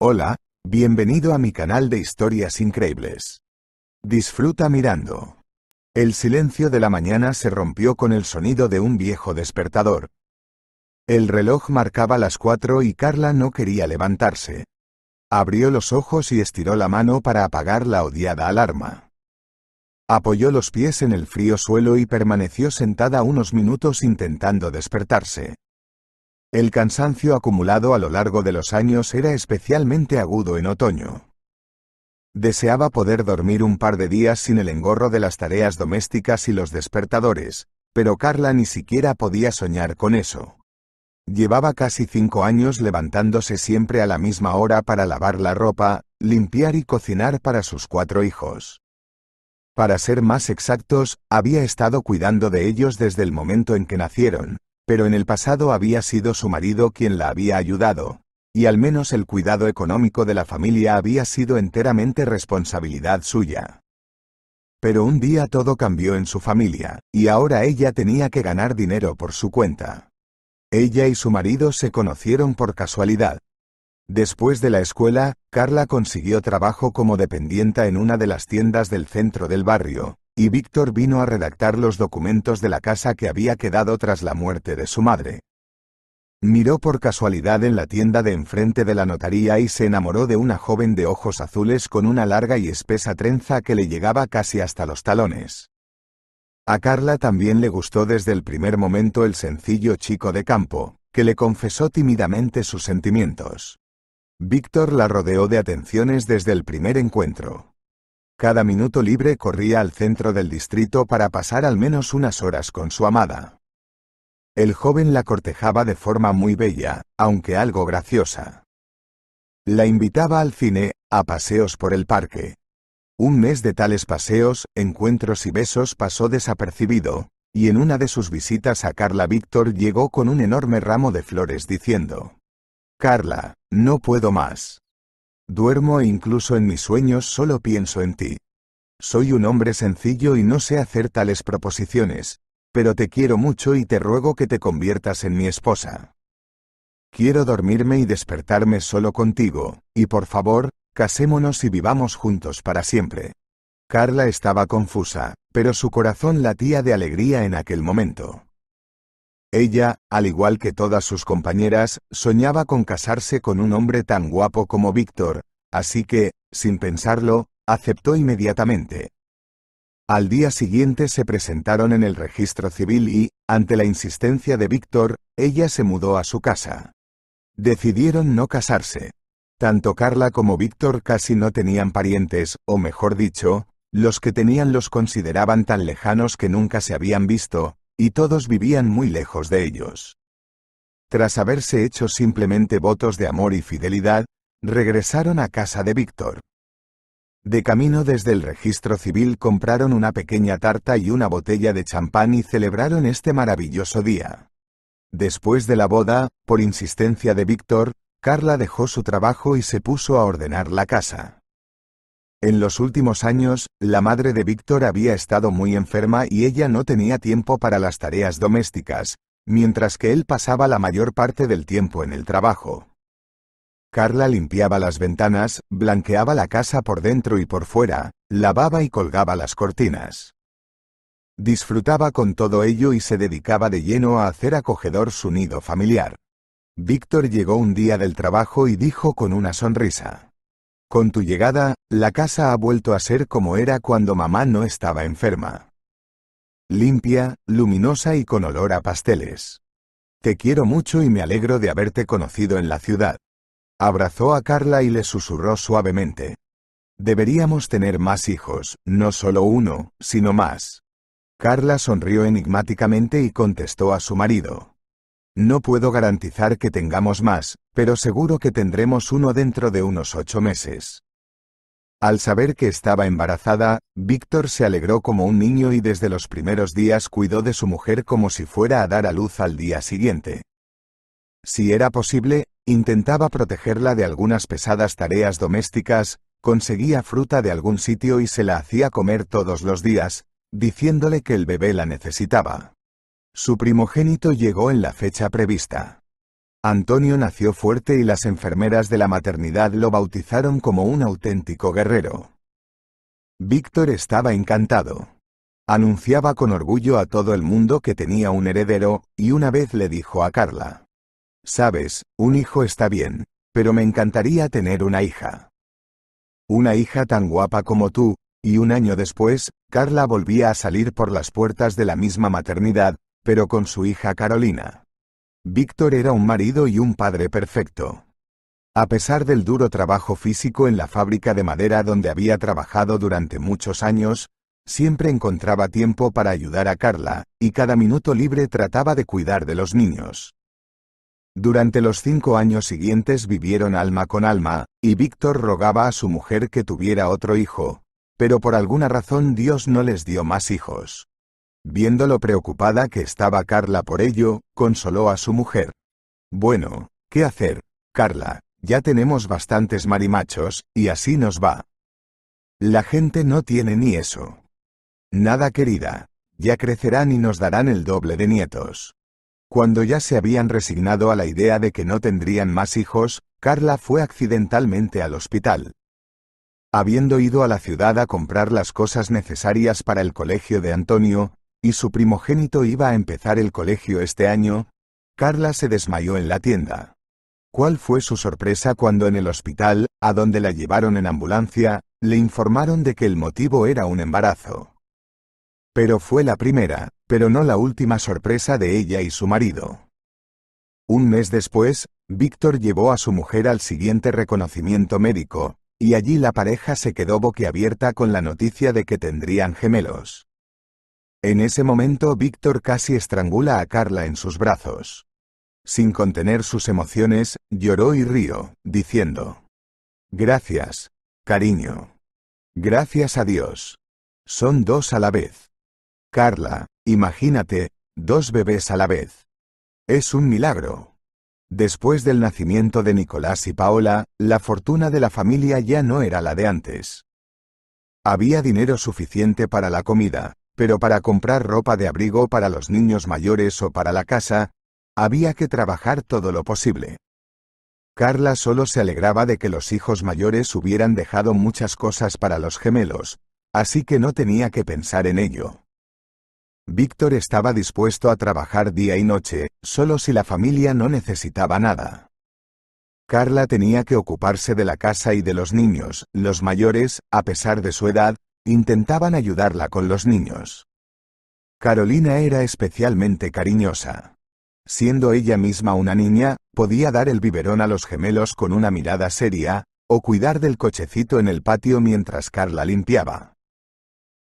Hola, bienvenido a mi canal de historias increíbles. Disfruta mirando. El silencio de la mañana se rompió con el sonido de un viejo despertador. El reloj marcaba las cuatro y Carla no quería levantarse. Abrió los ojos y estiró la mano para apagar la odiada alarma. Apoyó los pies en el frío suelo y permaneció sentada unos minutos intentando despertarse. El cansancio acumulado a lo largo de los años era especialmente agudo en otoño. Deseaba poder dormir un par de días sin el engorro de las tareas domésticas y los despertadores, pero Carla ni siquiera podía soñar con eso. Llevaba casi cinco años levantándose siempre a la misma hora para lavar la ropa, limpiar y cocinar para sus cuatro hijos. Para ser más exactos, había estado cuidando de ellos desde el momento en que nacieron, pero en el pasado había sido su marido quien la había ayudado, y al menos el cuidado económico de la familia había sido enteramente responsabilidad suya. Pero un día todo cambió en su familia, y ahora ella tenía que ganar dinero por su cuenta. Ella y su marido se conocieron por casualidad. Después de la escuela, Carla consiguió trabajo como dependienta en una de las tiendas del centro del barrio, y Víctor vino a redactar los documentos de la casa que había quedado tras la muerte de su madre. Miró por casualidad en la tienda de enfrente de la notaría y se enamoró de una joven de ojos azules con una larga y espesa trenza que le llegaba casi hasta los talones. A Carla también le gustó desde el primer momento el sencillo chico de campo, que le confesó tímidamente sus sentimientos. Víctor la rodeó de atenciones desde el primer encuentro. Cada minuto libre corría al centro del distrito para pasar al menos unas horas con su amada. El joven la cortejaba de forma muy bella, aunque algo graciosa. La invitaba al cine, a paseos por el parque. Un mes de tales paseos, encuentros y besos pasó desapercibido, y en una de sus visitas a Carla Víctor llegó con un enorme ramo de flores diciendo, Carla, no puedo más. Duermo e incluso en mis sueños solo pienso en ti. Soy un hombre sencillo y no sé hacer tales proposiciones, pero te quiero mucho y te ruego que te conviertas en mi esposa. Quiero dormirme y despertarme solo contigo, y por favor, casémonos y vivamos juntos para siempre. Carla estaba confusa, pero su corazón latía de alegría en aquel momento. Ella, al igual que todas sus compañeras, soñaba con casarse con un hombre tan guapo como Víctor, así que, sin pensarlo, aceptó inmediatamente. Al día siguiente se presentaron en el registro civil y, ante la insistencia de Víctor, ella se mudó a su casa. Decidieron no casarse. Tanto Carla como Víctor casi no tenían parientes, o mejor dicho, los que tenían los consideraban tan lejanos que nunca se habían visto, y todos vivían muy lejos de ellos. Tras haberse hecho simplemente votos de amor y fidelidad, regresaron a casa de Víctor. De camino desde el registro civil compraron una pequeña tarta y una botella de champán y celebraron este maravilloso día. Después de la boda, por insistencia de Víctor, Carla dejó su trabajo y se puso a ordenar la casa. En los últimos años, la madre de Víctor había estado muy enferma y ella no tenía tiempo para las tareas domésticas, mientras que él pasaba la mayor parte del tiempo en el trabajo. Carla limpiaba las ventanas, blanqueaba la casa por dentro y por fuera, lavaba y colgaba las cortinas. Disfrutaba con todo ello y se dedicaba de lleno a hacer acogedor su nido familiar. Víctor llegó un día del trabajo y dijo con una sonrisa. Con tu llegada, la casa ha vuelto a ser como era cuando mamá no estaba enferma. Limpia, luminosa y con olor a pasteles. Te quiero mucho y me alegro de haberte conocido en la ciudad. Abrazó a Carla y le susurró suavemente. Deberíamos tener más hijos, no solo uno, sino más. Carla sonrió enigmáticamente y contestó a su marido. No puedo garantizar que tengamos más, pero seguro que tendremos uno dentro de unos ocho meses. Al saber que estaba embarazada, Víctor se alegró como un niño y desde los primeros días cuidó de su mujer como si fuera a dar a luz al día siguiente. Si era posible, intentaba protegerla de algunas pesadas tareas domésticas, conseguía fruta de algún sitio y se la hacía comer todos los días, diciéndole que el bebé la necesitaba. Su primogénito llegó en la fecha prevista. Antonio nació fuerte y las enfermeras de la maternidad lo bautizaron como un auténtico guerrero. Víctor estaba encantado. Anunciaba con orgullo a todo el mundo que tenía un heredero, y una vez le dijo a Carla. Sabes, un hijo está bien, pero me encantaría tener una hija. Una hija tan guapa como tú, y un año después, Carla volvía a salir por las puertas de la misma maternidad, pero con su hija Carolina. Víctor era un marido y un padre perfecto. A pesar del duro trabajo físico en la fábrica de madera donde había trabajado durante muchos años, siempre encontraba tiempo para ayudar a Carla, y cada minuto libre trataba de cuidar de los niños. Durante los cinco años siguientes vivieron alma con alma, y Víctor rogaba a su mujer que tuviera otro hijo, pero por alguna razón Dios no les dio más hijos. Viendo lo preocupada que estaba Carla por ello, consoló a su mujer. Bueno, ¿qué hacer, Carla? Ya tenemos bastantes marimachos, y así nos va. La gente no tiene ni eso. Nada querida. Ya crecerán y nos darán el doble de nietos. Cuando ya se habían resignado a la idea de que no tendrían más hijos, Carla fue accidentalmente al hospital. Habiendo ido a la ciudad a comprar las cosas necesarias para el colegio de Antonio, y su primogénito iba a empezar el colegio este año, Carla se desmayó en la tienda. ¿Cuál fue su sorpresa cuando en el hospital, a donde la llevaron en ambulancia, le informaron de que el motivo era un embarazo? Pero fue la primera, pero no la última sorpresa de ella y su marido. Un mes después, Víctor llevó a su mujer al siguiente reconocimiento médico, y allí la pareja se quedó boquiabierta con la noticia de que tendrían gemelos. En ese momento Víctor casi estrangula a Carla en sus brazos. Sin contener sus emociones, lloró y río, diciendo. Gracias, cariño. Gracias a Dios. Son dos a la vez. Carla, imagínate, dos bebés a la vez. Es un milagro. Después del nacimiento de Nicolás y Paola, la fortuna de la familia ya no era la de antes. Había dinero suficiente para la comida, pero para comprar ropa de abrigo para los niños mayores o para la casa, había que trabajar todo lo posible. Carla solo se alegraba de que los hijos mayores hubieran dejado muchas cosas para los gemelos, así que no tenía que pensar en ello. Víctor estaba dispuesto a trabajar día y noche, solo si la familia no necesitaba nada. Carla tenía que ocuparse de la casa y de los niños, los mayores, a pesar de su edad, intentaban ayudarla con los niños. Carolina era especialmente cariñosa. Siendo ella misma una niña, podía dar el biberón a los gemelos con una mirada seria, o cuidar del cochecito en el patio mientras Carla limpiaba.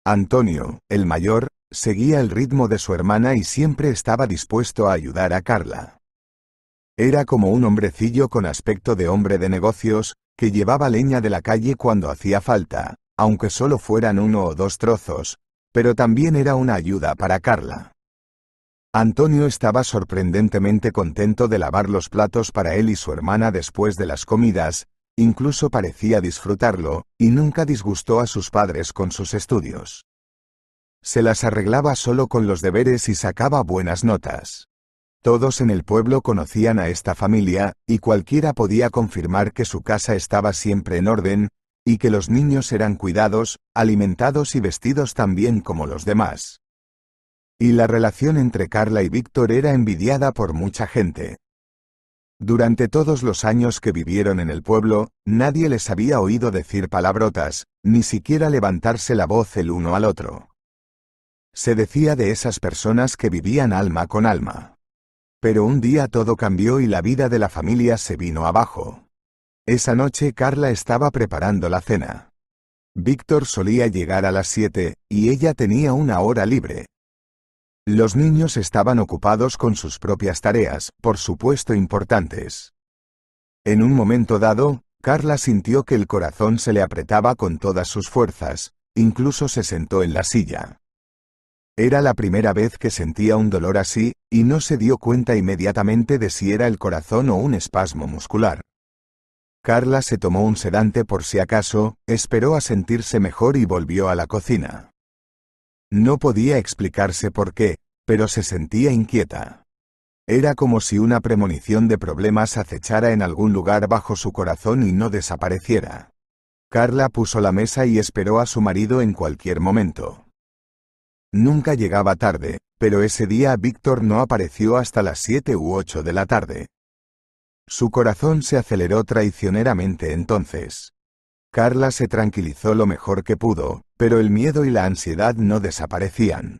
Antonio, el mayor, seguía el ritmo de su hermana y siempre estaba dispuesto a ayudar a Carla. Era como un hombrecillo con aspecto de hombre de negocios, que llevaba leña de la calle cuando hacía falta, aunque solo fueran uno o dos trozos, pero también era una ayuda para Carla. Antonio estaba sorprendentemente contento de lavar los platos para él y su hermana después de las comidas, incluso parecía disfrutarlo, y nunca disgustó a sus padres con sus estudios. Se las arreglaba solo con los deberes y sacaba buenas notas. Todos en el pueblo conocían a esta familia, y cualquiera podía confirmar que su casa estaba siempre en orden, y que los niños eran cuidados, alimentados y vestidos tan bien como los demás. Y la relación entre Carla y Víctor era envidiada por mucha gente. Durante todos los años que vivieron en el pueblo, nadie les había oído decir palabrotas, ni siquiera levantarse la voz el uno al otro. Se decía de esas personas que vivían alma con alma. Pero un día todo cambió y la vida de la familia se vino abajo. Esa noche Carla estaba preparando la cena. Víctor solía llegar a las 7, y ella tenía una hora libre. Los niños estaban ocupados con sus propias tareas, por supuesto importantes. En un momento dado, Carla sintió que el corazón se le apretaba con todas sus fuerzas, incluso se sentó en la silla. Era la primera vez que sentía un dolor así, y no se dio cuenta inmediatamente de si era el corazón o un espasmo muscular. Carla se tomó un sedante por si acaso, esperó a sentirse mejor y volvió a la cocina. No podía explicarse por qué, pero se sentía inquieta. Era como si una premonición de problemas acechara en algún lugar bajo su corazón y no desapareciera. Carla puso la mesa y esperó a su marido en cualquier momento. Nunca llegaba tarde, pero ese día Víctor no apareció hasta las 7 u 8 de la tarde. Su corazón se aceleró traicioneramente entonces. Carla se tranquilizó lo mejor que pudo, pero el miedo y la ansiedad no desaparecían.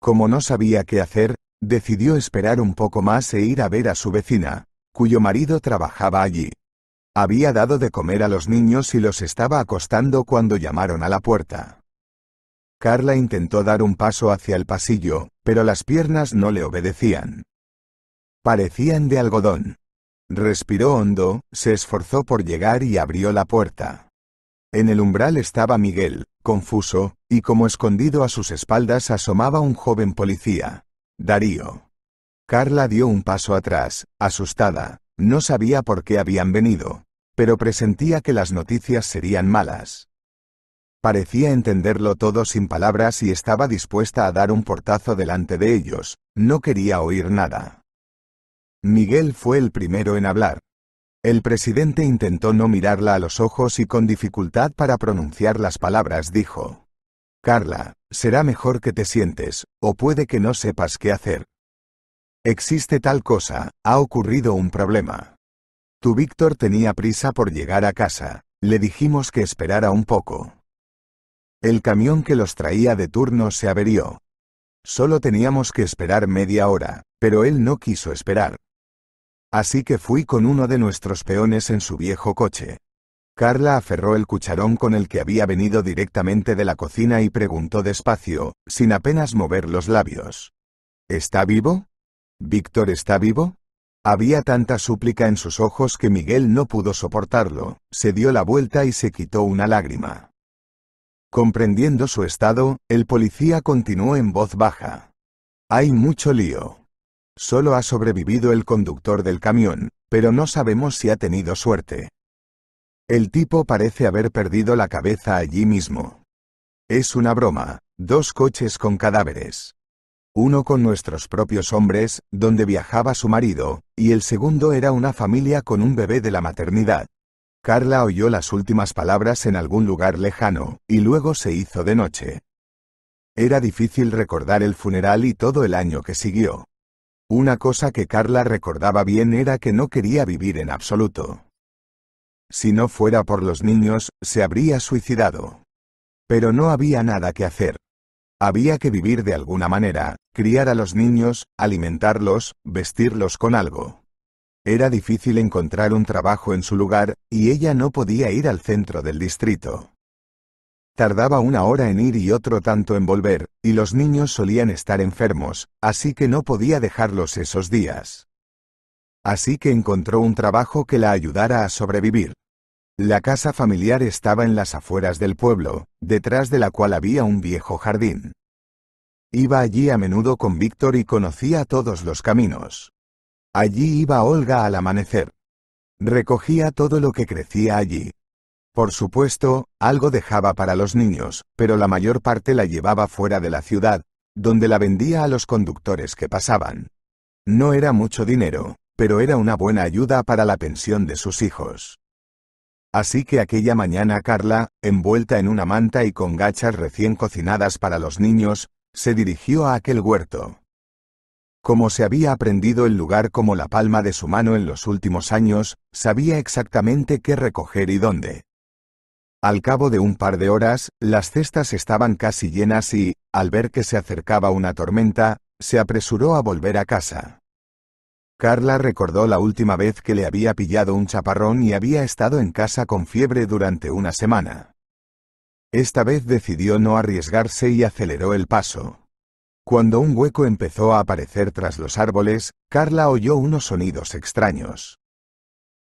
Como no sabía qué hacer, decidió esperar un poco más e ir a ver a su vecina, cuyo marido trabajaba allí. Había dado de comer a los niños y los estaba acostando cuando llamaron a la puerta. Carla intentó dar un paso hacia el pasillo, pero las piernas no le obedecían. Parecían de algodón. Respiró hondo, se esforzó por llegar y abrió la puerta. En el umbral estaba Miguel, confuso, y como escondido a sus espaldas asomaba un joven policía. Darío. Carla dio un paso atrás, asustada. No sabía por qué habían venido, pero presentía que las noticias serían malas. Parecía entenderlo todo sin palabras y estaba dispuesta a dar un portazo delante de ellos, no quería oír nada. Miguel fue el primero en hablar. El presidente intentó no mirarla a los ojos y con dificultad para pronunciar las palabras dijo. Carla, será mejor que te sientes, o puede que no sepas qué hacer. Existe tal cosa, ha ocurrido un problema. Tu Víctor tenía prisa por llegar a casa, le dijimos que esperara un poco. El camión que los traía de turno se averió. Solo teníamos que esperar media hora, pero él no quiso esperar. Así que fui con uno de nuestros peones en su viejo coche. Carla aferró el cucharón con el que había venido directamente de la cocina y preguntó despacio, sin apenas mover los labios. ¿Está vivo? ¿Víctor está vivo? Había tanta súplica en sus ojos que Miguel no pudo soportarlo, se dio la vuelta y se quitó una lágrima. Comprendiendo su estado, el policía continuó en voz baja. Hay mucho lío. Solo ha sobrevivido el conductor del camión, pero no sabemos si ha tenido suerte. El tipo parece haber perdido la cabeza allí mismo. Es una broma, dos coches con cadáveres. Uno con nuestros propios hombres, donde viajaba su marido, y el segundo era una familia con un bebé de la maternidad. Carla oyó las últimas palabras en algún lugar lejano, y luego se hizo de noche. Era difícil recordar el funeral y todo el año que siguió. Una cosa que Carla recordaba bien era que no quería vivir en absoluto. Si no fuera por los niños, se habría suicidado. Pero no había nada que hacer. Había que vivir de alguna manera, criar a los niños, alimentarlos, vestirlos con algo. Era difícil encontrar un trabajo en su lugar, y ella no podía ir al centro del distrito. Tardaba una hora en ir y otro tanto en volver, y los niños solían estar enfermos, así que no podía dejarlos esos días. Así que encontró un trabajo que la ayudara a sobrevivir. La casa familiar estaba en las afueras del pueblo, detrás de la cual había un viejo jardín. Iba allí a menudo con Víctor y conocía todos los caminos. Allí iba Olga al amanecer. Recogía todo lo que crecía allí, por supuesto, algo dejaba para los niños, pero la mayor parte la llevaba fuera de la ciudad, donde la vendía a los conductores que pasaban. No era mucho dinero, pero era una buena ayuda para la pensión de sus hijos. Así que aquella mañana Carla, envuelta en una manta y con gachas recién cocinadas para los niños, se dirigió a aquel huerto. Como se había aprendido el lugar como la palma de su mano en los últimos años, sabía exactamente qué recoger y dónde. Al cabo de un par de horas, las cestas estaban casi llenas y, al ver que se acercaba una tormenta, se apresuró a volver a casa. Carla recordó la última vez que le había pillado un chaparrón y había estado en casa con fiebre durante una semana. Esta vez decidió no arriesgarse y aceleró el paso. Cuando un hueco empezó a aparecer tras los árboles, Carla oyó unos sonidos extraños.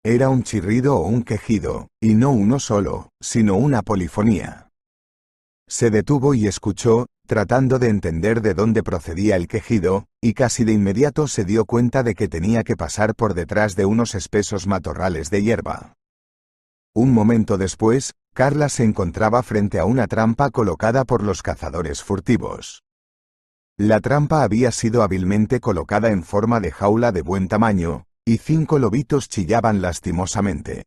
Era un chirrido o un quejido, y no uno solo, sino una polifonía. Se detuvo y escuchó, tratando de entender de dónde procedía el quejido, y casi de inmediato se dio cuenta de que tenía que pasar por detrás de unos espesos matorrales de hierba. Un momento después, Carla se encontraba frente a una trampa colocada por los cazadores furtivos. La trampa había sido hábilmente colocada en forma de jaula de buen tamaño, y cinco lobitos chillaban lastimosamente.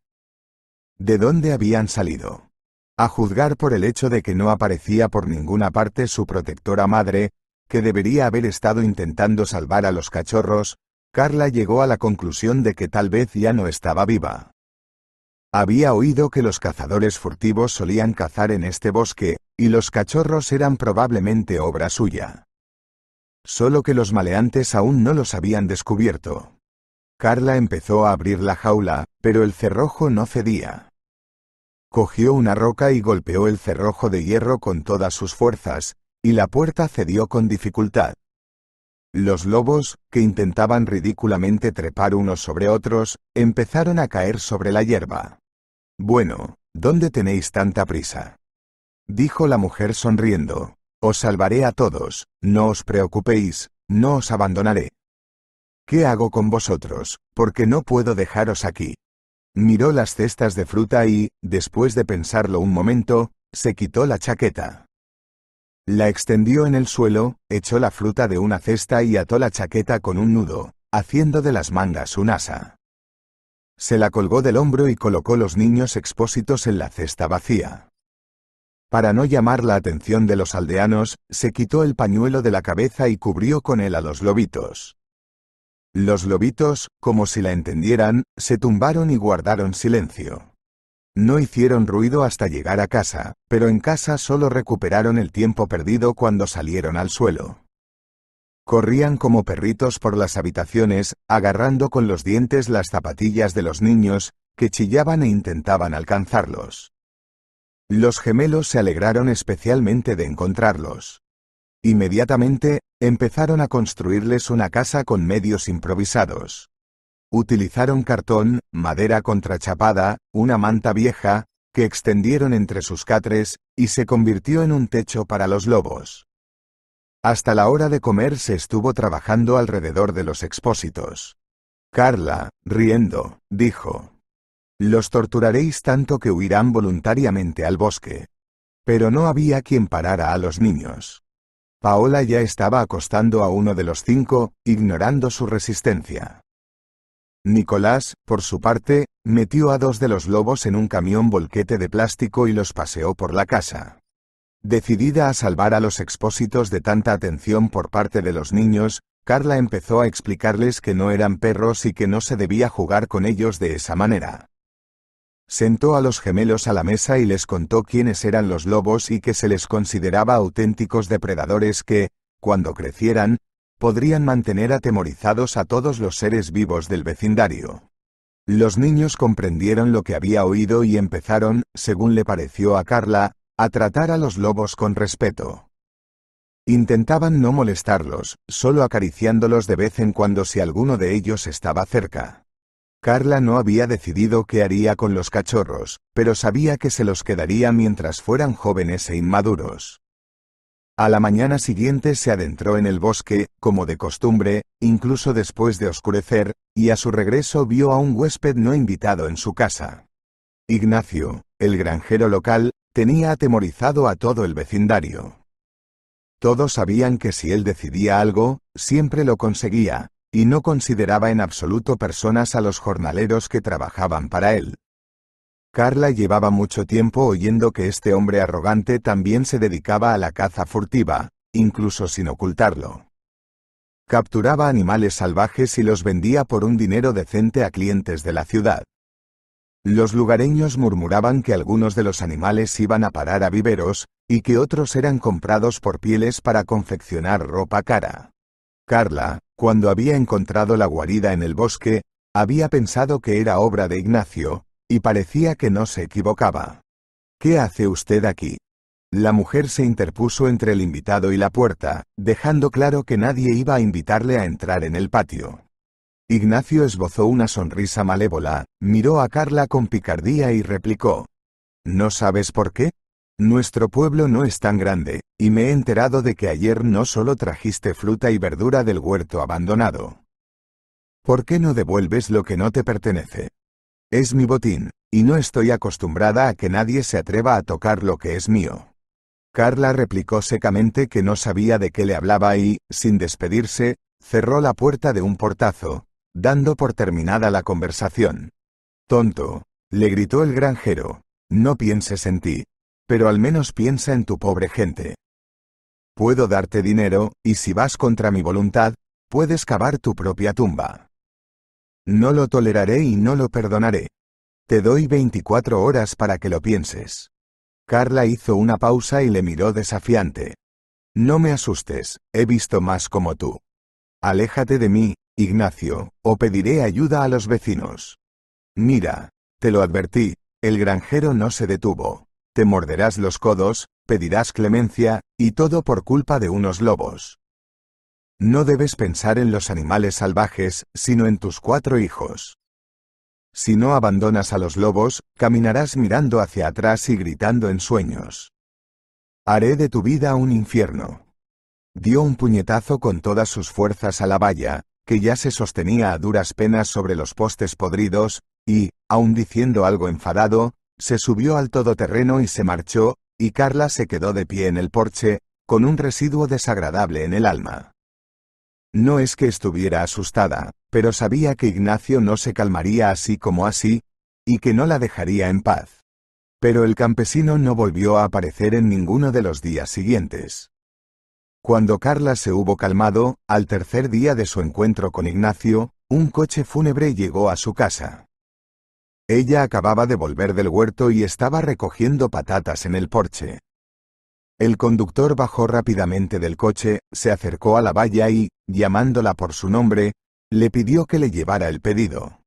¿De dónde habían salido? A juzgar por el hecho de que no aparecía por ninguna parte su protectora madre, que debería haber estado intentando salvar a los cachorros, Carla llegó a la conclusión de que tal vez ya no estaba viva. Había oído que los cazadores furtivos solían cazar en este bosque, y los cachorros eran probablemente obra suya. Solo que los maleantes aún no los habían descubierto. Carla empezó a abrir la jaula, pero el cerrojo no cedía. Cogió una roca y golpeó el cerrojo de hierro con todas sus fuerzas, y la puerta cedió con dificultad. Los lobos, que intentaban ridículamente trepar unos sobre otros, empezaron a caer sobre la hierba. Bueno, ¿dónde tenéis tanta prisa? Dijo la mujer sonriendo. Os salvaré a todos, no os preocupéis, no os abandonaré. ¿Qué hago con vosotros? Porque no puedo dejaros aquí. Miró las cestas de fruta y, después de pensarlo un momento, se quitó la chaqueta. La extendió en el suelo, echó la fruta de una cesta y ató la chaqueta con un nudo, haciendo de las mangas un asa. Se la colgó del hombro y colocó los niños expósitos en la cesta vacía. Para no llamar la atención de los aldeanos, se quitó el pañuelo de la cabeza y cubrió con él a los lobitos. Los lobitos, como si la entendieran, se tumbaron y guardaron silencio. No hicieron ruido hasta llegar a casa, pero en casa solo recuperaron el tiempo perdido cuando salieron al suelo. Corrían como perritos por las habitaciones, agarrando con los dientes las zapatillas de los niños, que chillaban e intentaban alcanzarlos. Los gemelos se alegraron especialmente de encontrarlos. Inmediatamente, empezaron a construirles una casa con medios improvisados. Utilizaron cartón, madera contrachapada, una manta vieja, que extendieron entre sus catres, y se convirtió en un techo para los lobos. Hasta la hora de comer se estuvo trabajando alrededor de los expósitos. Carla, riendo, dijo. Los torturaréis tanto que huirán voluntariamente al bosque. Pero no había quien parara a los niños. Paola ya estaba acostando a uno de los cinco, ignorando su resistencia. Nicolás, por su parte, metió a dos de los lobos en un camión volquete de plástico y los paseó por la casa. Decidida a salvar a los expósitos de tanta atención por parte de los niños, Carla empezó a explicarles que no eran perros y que no se debía jugar con ellos de esa manera. Sentó a los gemelos a la mesa y les contó quiénes eran los lobos y que se les consideraba auténticos depredadores que, cuando crecieran, podrían mantener atemorizados a todos los seres vivos del vecindario. Los niños comprendieron lo que había oído y empezaron, según le pareció a Carla, a tratar a los lobos con respeto. Intentaban no molestarlos, solo acariciándolos de vez en cuando si alguno de ellos estaba cerca. Carla no había decidido qué haría con los cachorros, pero sabía que se los quedaría mientras fueran jóvenes e inmaduros. A la mañana siguiente se adentró en el bosque, como de costumbre, incluso después de oscurecer, y a su regreso vio a un huésped no invitado en su casa. Ignacio, el granjero local, tenía atemorizado a todo el vecindario. Todos sabían que si él decidía algo, siempre lo conseguía, y no consideraba en absoluto personas a los jornaleros que trabajaban para él. Carla llevaba mucho tiempo oyendo que este hombre arrogante también se dedicaba a la caza furtiva, incluso sin ocultarlo. Capturaba animales salvajes y los vendía por un dinero decente a clientes de la ciudad. Los lugareños murmuraban que algunos de los animales iban a parar a viveros, y que otros eran comprados por pieles para confeccionar ropa cara. Carla, cuando había encontrado la guarida en el bosque, había pensado que era obra de Ignacio, y parecía que no se equivocaba. ¿Qué hace usted aquí? La mujer se interpuso entre el invitado y la puerta, dejando claro que nadie iba a invitarle a entrar en el patio. Ignacio esbozó una sonrisa malévola, miró a Carla con picardía y replicó. ¿No sabes por qué? Nuestro pueblo no es tan grande, y me he enterado de que ayer no solo trajiste fruta y verdura del huerto abandonado. ¿Por qué no devuelves lo que no te pertenece? Es mi botín, y no estoy acostumbrada a que nadie se atreva a tocar lo que es mío. Carla replicó secamente que no sabía de qué le hablaba y, sin despedirse, cerró la puerta de un portazo, dando por terminada la conversación. Tonto, le gritó el granjero, no pienses en ti, pero al menos piensa en tu pobre gente. Puedo darte dinero, y si vas contra mi voluntad, puedes cavar tu propia tumba. No lo toleraré y no lo perdonaré. Te doy 24 horas para que lo pienses. Carla hizo una pausa y le miró desafiante. No me asustes, he visto más como tú. Aléjate de mí, Ignacio, o pediré ayuda a los vecinos. Mira, te lo advertí, el granjero no se detuvo te morderás los codos, pedirás clemencia, y todo por culpa de unos lobos. No debes pensar en los animales salvajes, sino en tus cuatro hijos. Si no abandonas a los lobos, caminarás mirando hacia atrás y gritando en sueños. Haré de tu vida un infierno. Dio un puñetazo con todas sus fuerzas a la valla, que ya se sostenía a duras penas sobre los postes podridos, y, aun diciendo algo enfadado, se subió al todoterreno y se marchó, y Carla se quedó de pie en el porche, con un residuo desagradable en el alma. No es que estuviera asustada, pero sabía que Ignacio no se calmaría así como así, y que no la dejaría en paz. Pero el campesino no volvió a aparecer en ninguno de los días siguientes. Cuando Carla se hubo calmado, al tercer día de su encuentro con Ignacio, un coche fúnebre llegó a su casa. Ella acababa de volver del huerto y estaba recogiendo patatas en el porche. El conductor bajó rápidamente del coche, se acercó a la valla y, llamándola por su nombre, le pidió que le llevara el pedido.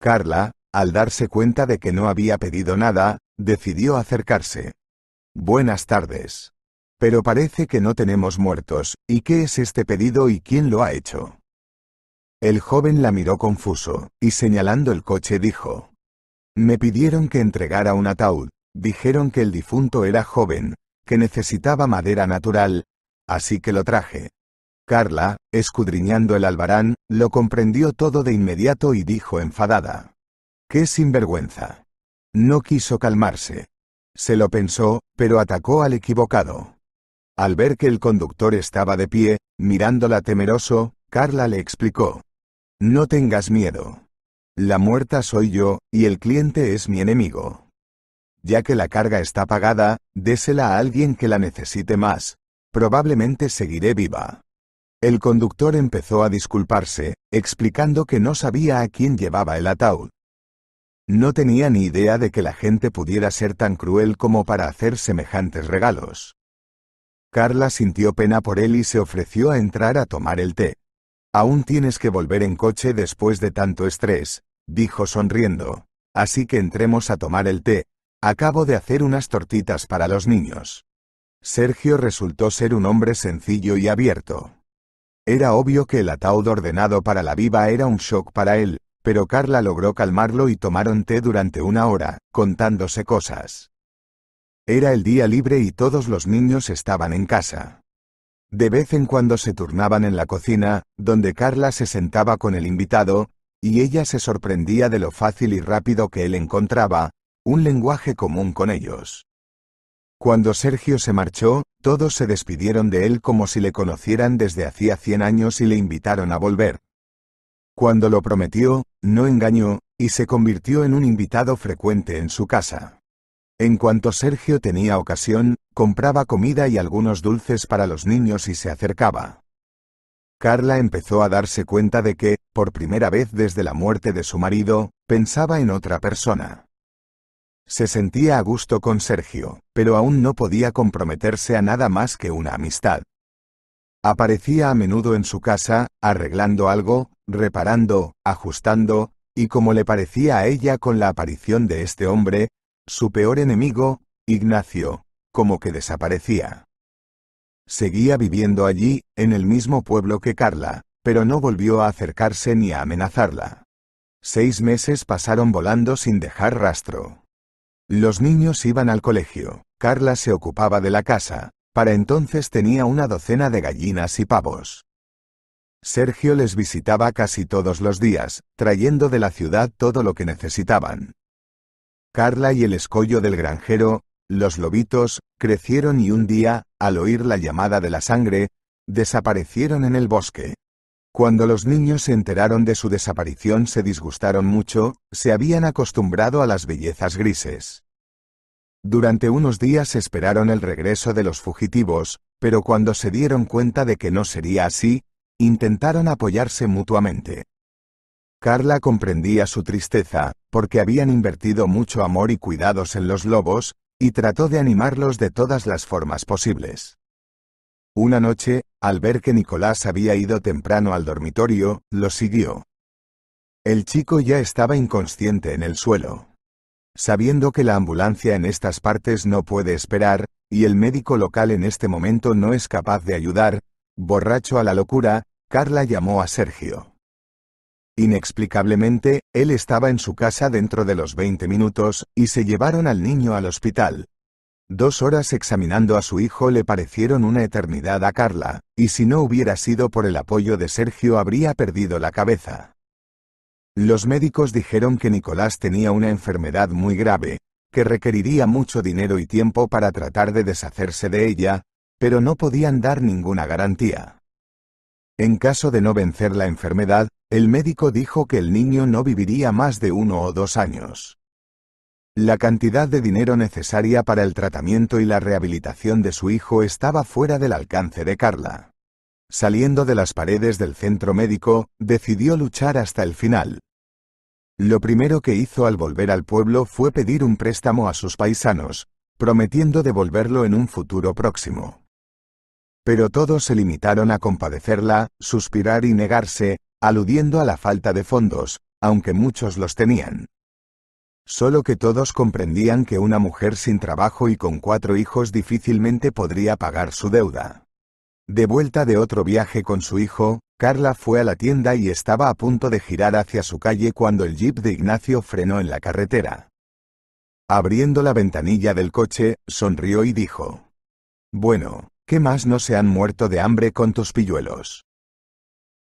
Carla, al darse cuenta de que no había pedido nada, decidió acercarse. Buenas tardes. Pero parece que no tenemos muertos, ¿y qué es este pedido y quién lo ha hecho? El joven la miró confuso, y señalando el coche dijo, me pidieron que entregara un ataúd, dijeron que el difunto era joven, que necesitaba madera natural, así que lo traje. Carla, escudriñando el albarán, lo comprendió todo de inmediato y dijo enfadada. ¡Qué sinvergüenza! No quiso calmarse. Se lo pensó, pero atacó al equivocado. Al ver que el conductor estaba de pie, mirándola temeroso, Carla le explicó. No tengas miedo. La muerta soy yo, y el cliente es mi enemigo. Ya que la carga está pagada, désela a alguien que la necesite más. Probablemente seguiré viva. El conductor empezó a disculparse, explicando que no sabía a quién llevaba el ataúd. No tenía ni idea de que la gente pudiera ser tan cruel como para hacer semejantes regalos. Carla sintió pena por él y se ofreció a entrar a tomar el té. Aún tienes que volver en coche después de tanto estrés, dijo sonriendo. Así que entremos a tomar el té. Acabo de hacer unas tortitas para los niños. Sergio resultó ser un hombre sencillo y abierto. Era obvio que el ataúd ordenado para la viva era un shock para él, pero Carla logró calmarlo y tomaron té durante una hora, contándose cosas. Era el día libre y todos los niños estaban en casa. De vez en cuando se turnaban en la cocina, donde Carla se sentaba con el invitado, y ella se sorprendía de lo fácil y rápido que él encontraba, un lenguaje común con ellos. Cuando Sergio se marchó, todos se despidieron de él como si le conocieran desde hacía 100 años y le invitaron a volver. Cuando lo prometió, no engañó, y se convirtió en un invitado frecuente en su casa. En cuanto Sergio tenía ocasión, compraba comida y algunos dulces para los niños y se acercaba. Carla empezó a darse cuenta de que, por primera vez desde la muerte de su marido, pensaba en otra persona. Se sentía a gusto con Sergio, pero aún no podía comprometerse a nada más que una amistad. Aparecía a menudo en su casa, arreglando algo, reparando, ajustando, y como le parecía a ella con la aparición de este hombre, su peor enemigo, Ignacio, como que desaparecía. Seguía viviendo allí, en el mismo pueblo que Carla, pero no volvió a acercarse ni a amenazarla. Seis meses pasaron volando sin dejar rastro. Los niños iban al colegio, Carla se ocupaba de la casa, para entonces tenía una docena de gallinas y pavos. Sergio les visitaba casi todos los días, trayendo de la ciudad todo lo que necesitaban. Carla y el escollo del granjero, los lobitos, crecieron y un día, al oír la llamada de la sangre, desaparecieron en el bosque. Cuando los niños se enteraron de su desaparición se disgustaron mucho, se habían acostumbrado a las bellezas grises. Durante unos días esperaron el regreso de los fugitivos, pero cuando se dieron cuenta de que no sería así, intentaron apoyarse mutuamente. Carla comprendía su tristeza, porque habían invertido mucho amor y cuidados en los lobos, y trató de animarlos de todas las formas posibles. Una noche, al ver que Nicolás había ido temprano al dormitorio, lo siguió. El chico ya estaba inconsciente en el suelo. Sabiendo que la ambulancia en estas partes no puede esperar, y el médico local en este momento no es capaz de ayudar, borracho a la locura, Carla llamó a Sergio. Inexplicablemente, él estaba en su casa dentro de los 20 minutos, y se llevaron al niño al hospital. Dos horas examinando a su hijo le parecieron una eternidad a Carla, y si no hubiera sido por el apoyo de Sergio habría perdido la cabeza. Los médicos dijeron que Nicolás tenía una enfermedad muy grave, que requeriría mucho dinero y tiempo para tratar de deshacerse de ella, pero no podían dar ninguna garantía. En caso de no vencer la enfermedad, el médico dijo que el niño no viviría más de uno o dos años. La cantidad de dinero necesaria para el tratamiento y la rehabilitación de su hijo estaba fuera del alcance de Carla. Saliendo de las paredes del centro médico, decidió luchar hasta el final. Lo primero que hizo al volver al pueblo fue pedir un préstamo a sus paisanos, prometiendo devolverlo en un futuro próximo. Pero todos se limitaron a compadecerla, suspirar y negarse, aludiendo a la falta de fondos, aunque muchos los tenían. Solo que todos comprendían que una mujer sin trabajo y con cuatro hijos difícilmente podría pagar su deuda. De vuelta de otro viaje con su hijo, Carla fue a la tienda y estaba a punto de girar hacia su calle cuando el jeep de Ignacio frenó en la carretera. Abriendo la ventanilla del coche, sonrió y dijo. Bueno, ¿qué más no se han muerto de hambre con tus pilluelos?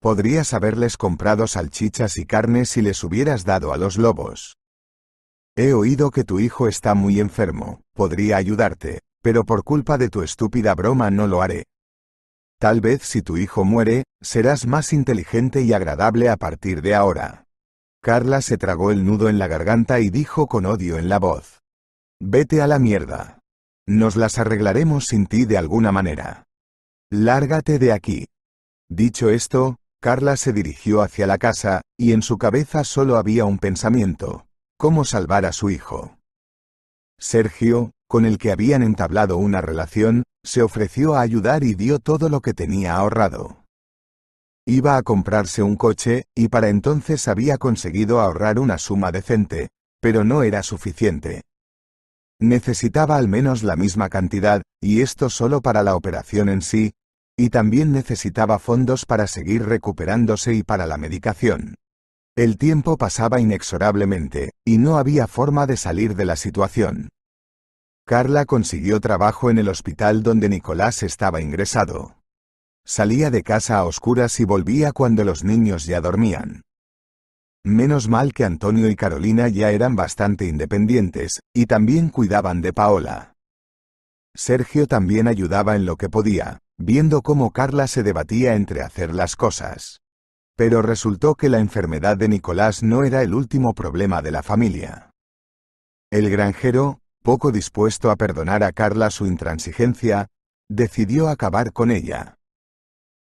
Podrías haberles comprado salchichas y carne si les hubieras dado a los lobos. He oído que tu hijo está muy enfermo, podría ayudarte, pero por culpa de tu estúpida broma no lo haré. Tal vez si tu hijo muere, serás más inteligente y agradable a partir de ahora. Carla se tragó el nudo en la garganta y dijo con odio en la voz. Vete a la mierda. Nos las arreglaremos sin ti de alguna manera. Lárgate de aquí. Dicho esto, Carla se dirigió hacia la casa, y en su cabeza solo había un pensamiento. ¿Cómo salvar a su hijo? Sergio, con el que habían entablado una relación, se ofreció a ayudar y dio todo lo que tenía ahorrado. Iba a comprarse un coche, y para entonces había conseguido ahorrar una suma decente, pero no era suficiente. Necesitaba al menos la misma cantidad, y esto solo para la operación en sí, y también necesitaba fondos para seguir recuperándose y para la medicación. El tiempo pasaba inexorablemente, y no había forma de salir de la situación. Carla consiguió trabajo en el hospital donde Nicolás estaba ingresado. Salía de casa a oscuras y volvía cuando los niños ya dormían. Menos mal que Antonio y Carolina ya eran bastante independientes, y también cuidaban de Paola. Sergio también ayudaba en lo que podía, viendo cómo Carla se debatía entre hacer las cosas. Pero resultó que la enfermedad de Nicolás no era el último problema de la familia. El granjero, poco dispuesto a perdonar a Carla su intransigencia, decidió acabar con ella.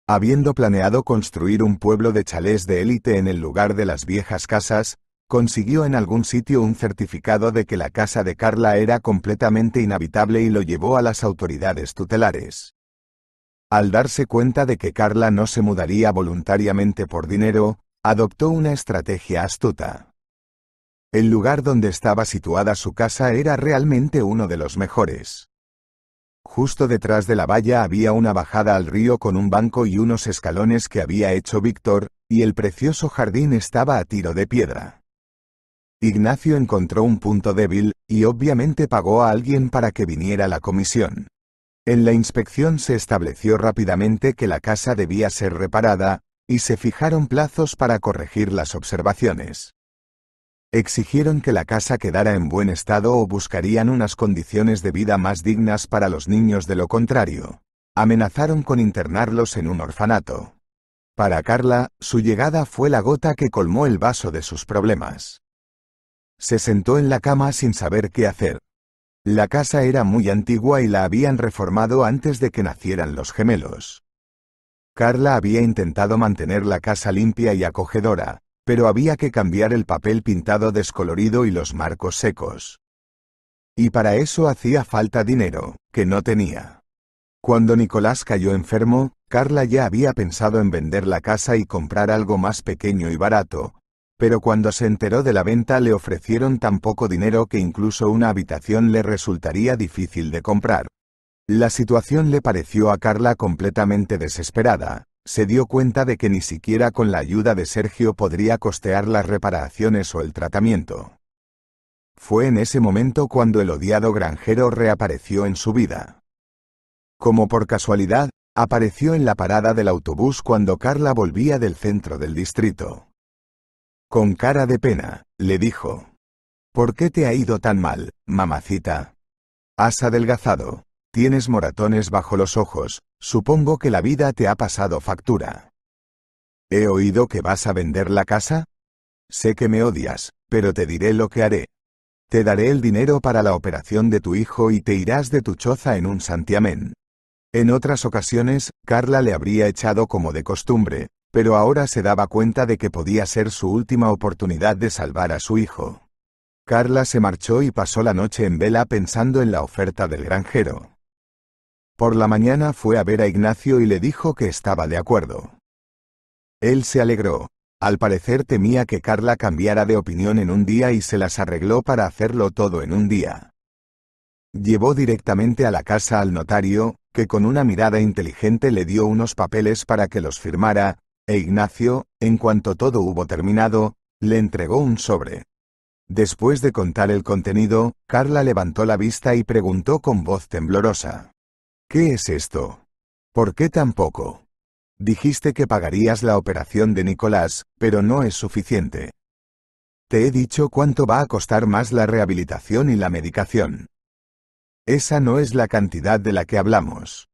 Habiendo planeado construir un pueblo de chalés de élite en el lugar de las viejas casas, consiguió en algún sitio un certificado de que la casa de Carla era completamente inhabitable y lo llevó a las autoridades tutelares. Al darse cuenta de que Carla no se mudaría voluntariamente por dinero, adoptó una estrategia astuta. El lugar donde estaba situada su casa era realmente uno de los mejores. Justo detrás de la valla había una bajada al río con un banco y unos escalones que había hecho Víctor, y el precioso jardín estaba a tiro de piedra. Ignacio encontró un punto débil, y obviamente pagó a alguien para que viniera la comisión. En la inspección se estableció rápidamente que la casa debía ser reparada, y se fijaron plazos para corregir las observaciones. Exigieron que la casa quedara en buen estado o buscarían unas condiciones de vida más dignas para los niños de lo contrario. Amenazaron con internarlos en un orfanato. Para Carla, su llegada fue la gota que colmó el vaso de sus problemas. Se sentó en la cama sin saber qué hacer, la casa era muy antigua y la habían reformado antes de que nacieran los gemelos. Carla había intentado mantener la casa limpia y acogedora, pero había que cambiar el papel pintado descolorido y los marcos secos. Y para eso hacía falta dinero, que no tenía. Cuando Nicolás cayó enfermo, Carla ya había pensado en vender la casa y comprar algo más pequeño y barato, pero cuando se enteró de la venta le ofrecieron tan poco dinero que incluso una habitación le resultaría difícil de comprar. La situación le pareció a Carla completamente desesperada, se dio cuenta de que ni siquiera con la ayuda de Sergio podría costear las reparaciones o el tratamiento. Fue en ese momento cuando el odiado granjero reapareció en su vida. Como por casualidad, apareció en la parada del autobús cuando Carla volvía del centro del distrito. Con cara de pena, le dijo. ¿Por qué te ha ido tan mal, mamacita? Has adelgazado, tienes moratones bajo los ojos, supongo que la vida te ha pasado factura. He oído que vas a vender la casa. Sé que me odias, pero te diré lo que haré. Te daré el dinero para la operación de tu hijo y te irás de tu choza en un santiamén. En otras ocasiones, Carla le habría echado como de costumbre, pero ahora se daba cuenta de que podía ser su última oportunidad de salvar a su hijo. Carla se marchó y pasó la noche en vela pensando en la oferta del granjero. Por la mañana fue a ver a Ignacio y le dijo que estaba de acuerdo. Él se alegró, al parecer temía que Carla cambiara de opinión en un día y se las arregló para hacerlo todo en un día. Llevó directamente a la casa al notario, que con una mirada inteligente le dio unos papeles para que los firmara, e Ignacio, en cuanto todo hubo terminado, le entregó un sobre. Después de contar el contenido, Carla levantó la vista y preguntó con voz temblorosa. ¿Qué es esto? ¿Por qué tan poco? Dijiste que pagarías la operación de Nicolás, pero no es suficiente. Te he dicho cuánto va a costar más la rehabilitación y la medicación. Esa no es la cantidad de la que hablamos.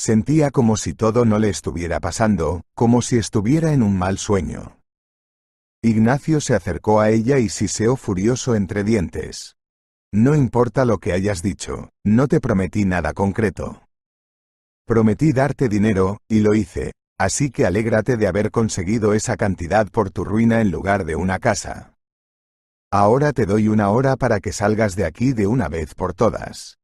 Sentía como si todo no le estuviera pasando, como si estuviera en un mal sueño. Ignacio se acercó a ella y siseó furioso entre dientes. No importa lo que hayas dicho, no te prometí nada concreto. Prometí darte dinero, y lo hice, así que alégrate de haber conseguido esa cantidad por tu ruina en lugar de una casa. Ahora te doy una hora para que salgas de aquí de una vez por todas.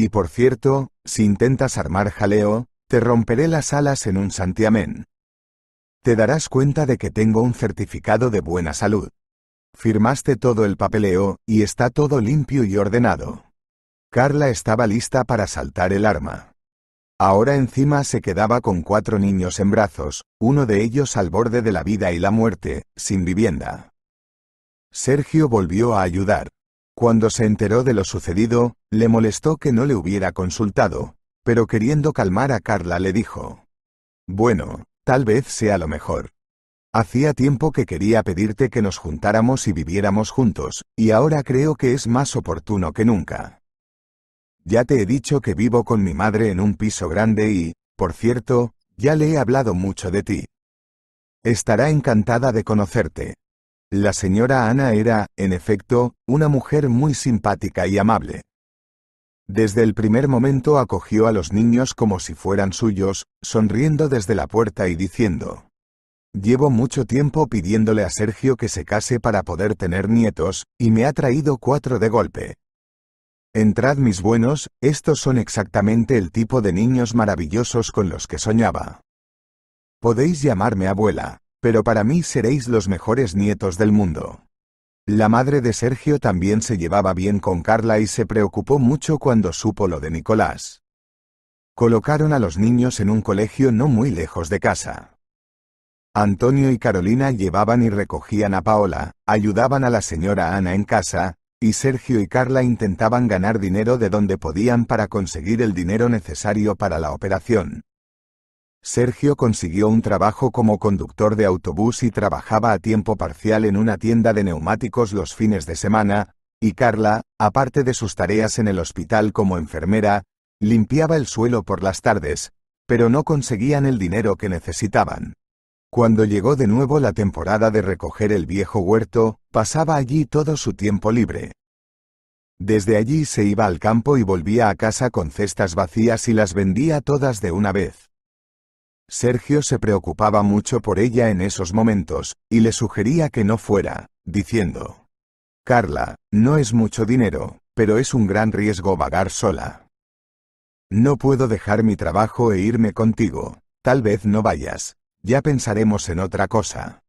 Y por cierto, si intentas armar jaleo, te romperé las alas en un santiamén. Te darás cuenta de que tengo un certificado de buena salud. Firmaste todo el papeleo, y está todo limpio y ordenado. Carla estaba lista para saltar el arma. Ahora encima se quedaba con cuatro niños en brazos, uno de ellos al borde de la vida y la muerte, sin vivienda. Sergio volvió a ayudar. Cuando se enteró de lo sucedido, le molestó que no le hubiera consultado, pero queriendo calmar a Carla le dijo. Bueno, tal vez sea lo mejor. Hacía tiempo que quería pedirte que nos juntáramos y viviéramos juntos, y ahora creo que es más oportuno que nunca. Ya te he dicho que vivo con mi madre en un piso grande y, por cierto, ya le he hablado mucho de ti. Estará encantada de conocerte. La señora Ana era, en efecto, una mujer muy simpática y amable. Desde el primer momento acogió a los niños como si fueran suyos, sonriendo desde la puerta y diciendo, Llevo mucho tiempo pidiéndole a Sergio que se case para poder tener nietos, y me ha traído cuatro de golpe. Entrad mis buenos, estos son exactamente el tipo de niños maravillosos con los que soñaba. Podéis llamarme abuela, pero para mí seréis los mejores nietos del mundo. La madre de Sergio también se llevaba bien con Carla y se preocupó mucho cuando supo lo de Nicolás. Colocaron a los niños en un colegio no muy lejos de casa. Antonio y Carolina llevaban y recogían a Paola, ayudaban a la señora Ana en casa, y Sergio y Carla intentaban ganar dinero de donde podían para conseguir el dinero necesario para la operación. Sergio consiguió un trabajo como conductor de autobús y trabajaba a tiempo parcial en una tienda de neumáticos los fines de semana, y Carla, aparte de sus tareas en el hospital como enfermera, limpiaba el suelo por las tardes, pero no conseguían el dinero que necesitaban. Cuando llegó de nuevo la temporada de recoger el viejo huerto, pasaba allí todo su tiempo libre. Desde allí se iba al campo y volvía a casa con cestas vacías y las vendía todas de una vez. Sergio se preocupaba mucho por ella en esos momentos, y le sugería que no fuera, diciendo, Carla, no es mucho dinero, pero es un gran riesgo vagar sola. No puedo dejar mi trabajo e irme contigo, tal vez no vayas, ya pensaremos en otra cosa.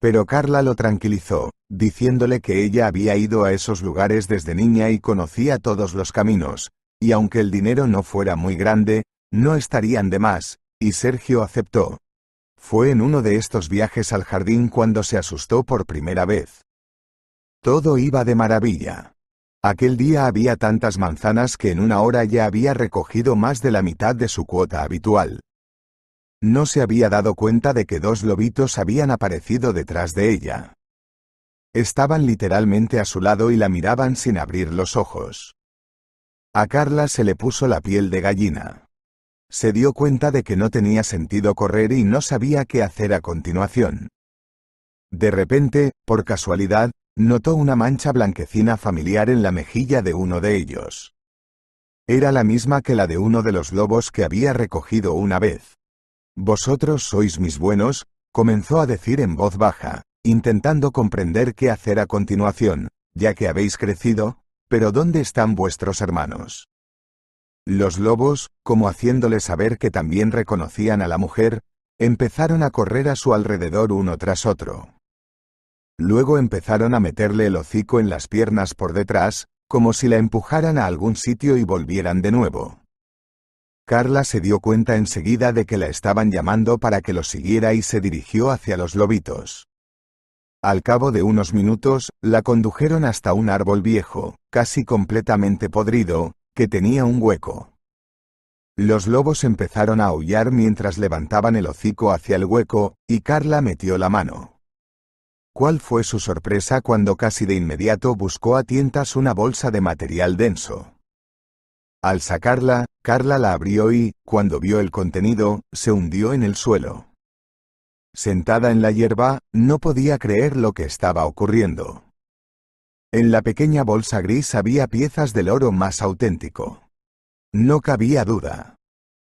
Pero Carla lo tranquilizó, diciéndole que ella había ido a esos lugares desde niña y conocía todos los caminos, y aunque el dinero no fuera muy grande, no estarían de más, y Sergio aceptó. Fue en uno de estos viajes al jardín cuando se asustó por primera vez. Todo iba de maravilla. Aquel día había tantas manzanas que en una hora ya había recogido más de la mitad de su cuota habitual. No se había dado cuenta de que dos lobitos habían aparecido detrás de ella. Estaban literalmente a su lado y la miraban sin abrir los ojos. A Carla se le puso la piel de gallina se dio cuenta de que no tenía sentido correr y no sabía qué hacer a continuación. De repente, por casualidad, notó una mancha blanquecina familiar en la mejilla de uno de ellos. Era la misma que la de uno de los lobos que había recogido una vez. Vosotros sois mis buenos, comenzó a decir en voz baja, intentando comprender qué hacer a continuación, ya que habéis crecido, pero ¿dónde están vuestros hermanos? Los lobos, como haciéndole saber que también reconocían a la mujer, empezaron a correr a su alrededor uno tras otro. Luego empezaron a meterle el hocico en las piernas por detrás, como si la empujaran a algún sitio y volvieran de nuevo. Carla se dio cuenta enseguida de que la estaban llamando para que lo siguiera y se dirigió hacia los lobitos. Al cabo de unos minutos, la condujeron hasta un árbol viejo, casi completamente podrido, que tenía un hueco. Los lobos empezaron a aullar mientras levantaban el hocico hacia el hueco, y Carla metió la mano. ¿Cuál fue su sorpresa cuando casi de inmediato buscó a tientas una bolsa de material denso? Al sacarla, Carla la abrió y, cuando vio el contenido, se hundió en el suelo. Sentada en la hierba, no podía creer lo que estaba ocurriendo. En la pequeña bolsa gris había piezas del oro más auténtico. No cabía duda.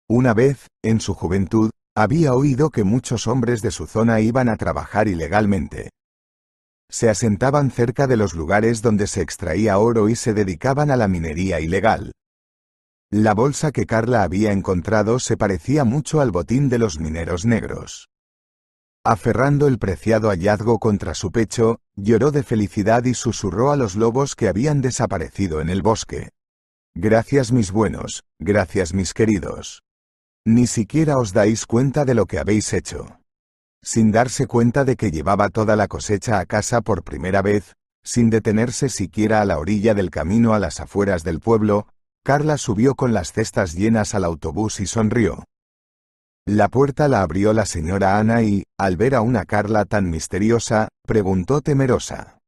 Una vez, en su juventud, había oído que muchos hombres de su zona iban a trabajar ilegalmente. Se asentaban cerca de los lugares donde se extraía oro y se dedicaban a la minería ilegal. La bolsa que Carla había encontrado se parecía mucho al botín de los mineros negros. Aferrando el preciado hallazgo contra su pecho, lloró de felicidad y susurró a los lobos que habían desaparecido en el bosque. Gracias mis buenos, gracias mis queridos. Ni siquiera os dais cuenta de lo que habéis hecho. Sin darse cuenta de que llevaba toda la cosecha a casa por primera vez, sin detenerse siquiera a la orilla del camino a las afueras del pueblo, Carla subió con las cestas llenas al autobús y sonrió. La puerta la abrió la señora Ana y, al ver a una Carla tan misteriosa, preguntó temerosa.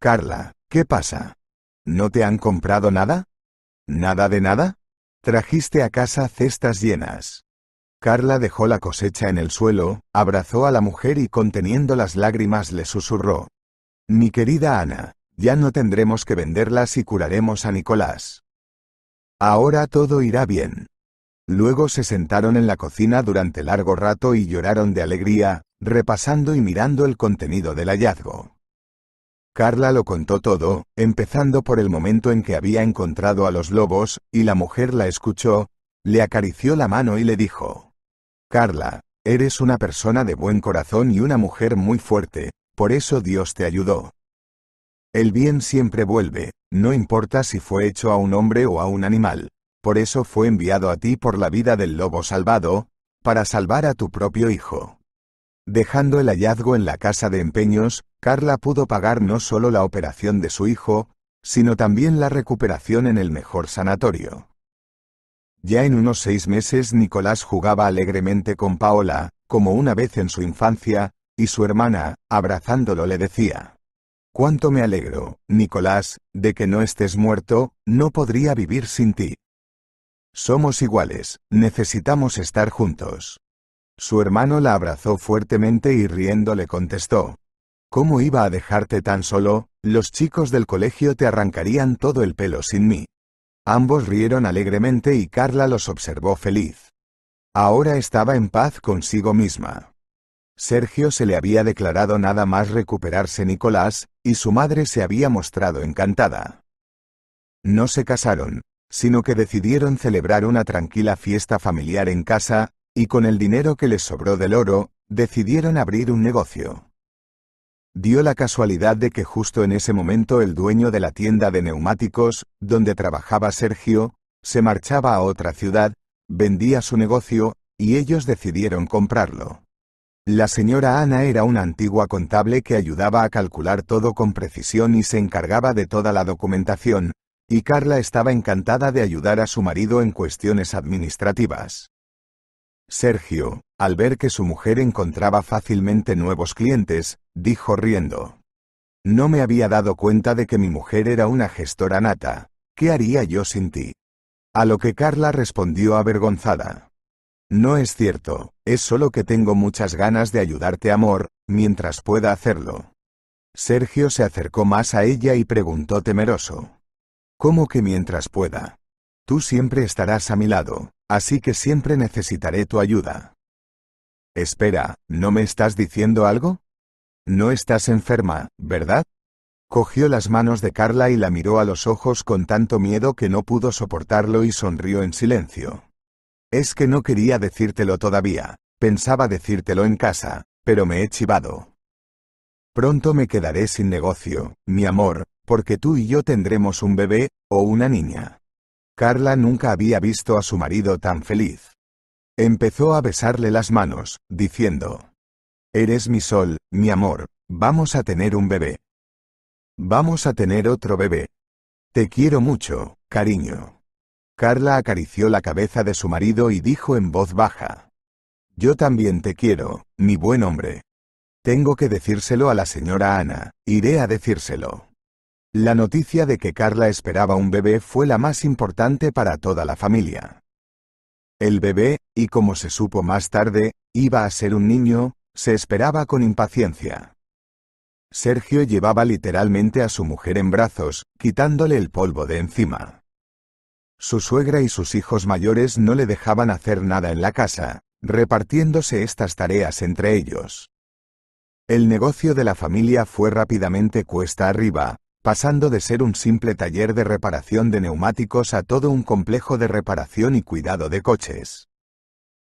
Carla, ¿qué pasa? ¿No te han comprado nada? ¿Nada de nada? Trajiste a casa cestas llenas. Carla dejó la cosecha en el suelo, abrazó a la mujer y conteniendo las lágrimas le susurró. Mi querida Ana, ya no tendremos que venderlas y curaremos a Nicolás. Ahora todo irá bien. Luego se sentaron en la cocina durante largo rato y lloraron de alegría, repasando y mirando el contenido del hallazgo. Carla lo contó todo, empezando por el momento en que había encontrado a los lobos, y la mujer la escuchó, le acarició la mano y le dijo. Carla, eres una persona de buen corazón y una mujer muy fuerte, por eso Dios te ayudó. El bien siempre vuelve, no importa si fue hecho a un hombre o a un animal, por eso fue enviado a ti por la vida del lobo salvado, para salvar a tu propio hijo. Dejando el hallazgo en la casa de empeños, Carla pudo pagar no solo la operación de su hijo, sino también la recuperación en el mejor sanatorio. Ya en unos seis meses Nicolás jugaba alegremente con Paola, como una vez en su infancia, y su hermana, abrazándolo, le decía, Cuánto me alegro, Nicolás, de que no estés muerto, no podría vivir sin ti. Somos iguales, necesitamos estar juntos. Su hermano la abrazó fuertemente y riendo le contestó. ¿Cómo iba a dejarte tan solo? Los chicos del colegio te arrancarían todo el pelo sin mí. Ambos rieron alegremente y Carla los observó feliz. Ahora estaba en paz consigo misma. Sergio se le había declarado nada más recuperarse Nicolás, y su madre se había mostrado encantada. No se casaron, sino que decidieron celebrar una tranquila fiesta familiar en casa, y con el dinero que les sobró del oro, decidieron abrir un negocio. Dio la casualidad de que justo en ese momento el dueño de la tienda de neumáticos, donde trabajaba Sergio, se marchaba a otra ciudad, vendía su negocio, y ellos decidieron comprarlo. La señora Ana era una antigua contable que ayudaba a calcular todo con precisión y se encargaba de toda la documentación, y Carla estaba encantada de ayudar a su marido en cuestiones administrativas. Sergio, al ver que su mujer encontraba fácilmente nuevos clientes, dijo riendo. No me había dado cuenta de que mi mujer era una gestora nata. ¿Qué haría yo sin ti? A lo que Carla respondió avergonzada. No es cierto, es solo que tengo muchas ganas de ayudarte amor, mientras pueda hacerlo. Sergio se acercó más a ella y preguntó temeroso. ¿Cómo que mientras pueda? Tú siempre estarás a mi lado, así que siempre necesitaré tu ayuda. Espera, ¿no me estás diciendo algo? No estás enferma, ¿verdad? Cogió las manos de Carla y la miró a los ojos con tanto miedo que no pudo soportarlo y sonrió en silencio. Es que no quería decírtelo todavía, pensaba decírtelo en casa, pero me he chivado. Pronto me quedaré sin negocio, mi amor, porque tú y yo tendremos un bebé, o una niña. Carla nunca había visto a su marido tan feliz. Empezó a besarle las manos, diciendo, Eres mi sol, mi amor, vamos a tener un bebé. Vamos a tener otro bebé. Te quiero mucho, cariño. Carla acarició la cabeza de su marido y dijo en voz baja, Yo también te quiero, mi buen hombre. Tengo que decírselo a la señora Ana, iré a decírselo. La noticia de que Carla esperaba un bebé fue la más importante para toda la familia. El bebé, y como se supo más tarde, iba a ser un niño, se esperaba con impaciencia. Sergio llevaba literalmente a su mujer en brazos, quitándole el polvo de encima. Su suegra y sus hijos mayores no le dejaban hacer nada en la casa, repartiéndose estas tareas entre ellos. El negocio de la familia fue rápidamente cuesta arriba, pasando de ser un simple taller de reparación de neumáticos a todo un complejo de reparación y cuidado de coches.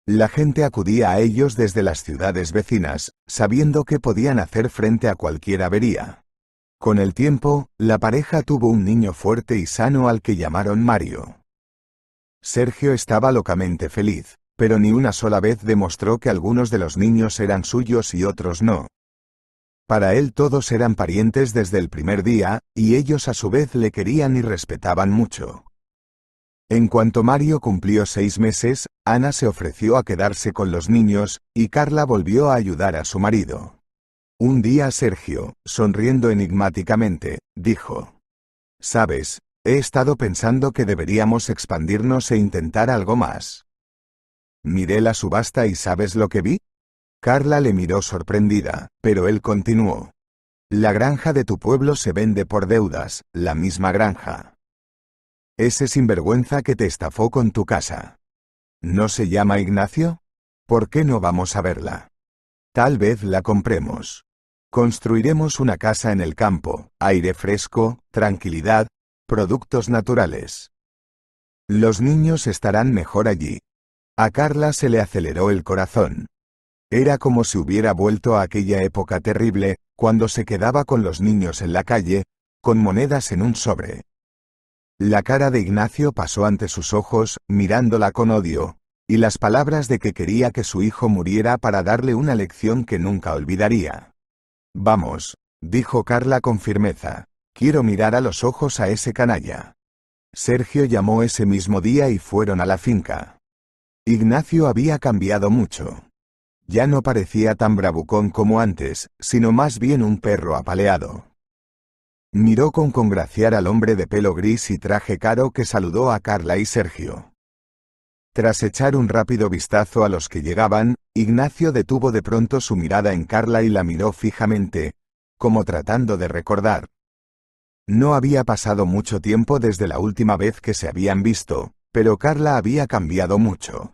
La gente acudía a ellos desde las ciudades vecinas, sabiendo que podían hacer frente a cualquier avería. Con el tiempo, la pareja tuvo un niño fuerte y sano al que llamaron Mario. Sergio estaba locamente feliz, pero ni una sola vez demostró que algunos de los niños eran suyos y otros no, para él todos eran parientes desde el primer día, y ellos a su vez le querían y respetaban mucho. En cuanto Mario cumplió seis meses, Ana se ofreció a quedarse con los niños, y Carla volvió a ayudar a su marido. Un día Sergio, sonriendo enigmáticamente, dijo. Sabes, he estado pensando que deberíamos expandirnos e intentar algo más. Miré la subasta y ¿sabes lo que vi? Carla le miró sorprendida, pero él continuó. La granja de tu pueblo se vende por deudas, la misma granja. Ese sinvergüenza que te estafó con tu casa. ¿No se llama Ignacio? ¿Por qué no vamos a verla? Tal vez la compremos. Construiremos una casa en el campo, aire fresco, tranquilidad, productos naturales. Los niños estarán mejor allí. A Carla se le aceleró el corazón. Era como si hubiera vuelto a aquella época terrible, cuando se quedaba con los niños en la calle, con monedas en un sobre. La cara de Ignacio pasó ante sus ojos, mirándola con odio, y las palabras de que quería que su hijo muriera para darle una lección que nunca olvidaría. Vamos, dijo Carla con firmeza, quiero mirar a los ojos a ese canalla. Sergio llamó ese mismo día y fueron a la finca. Ignacio había cambiado mucho. Ya no parecía tan bravucón como antes, sino más bien un perro apaleado. Miró con congraciar al hombre de pelo gris y traje caro que saludó a Carla y Sergio. Tras echar un rápido vistazo a los que llegaban, Ignacio detuvo de pronto su mirada en Carla y la miró fijamente, como tratando de recordar. No había pasado mucho tiempo desde la última vez que se habían visto, pero Carla había cambiado mucho.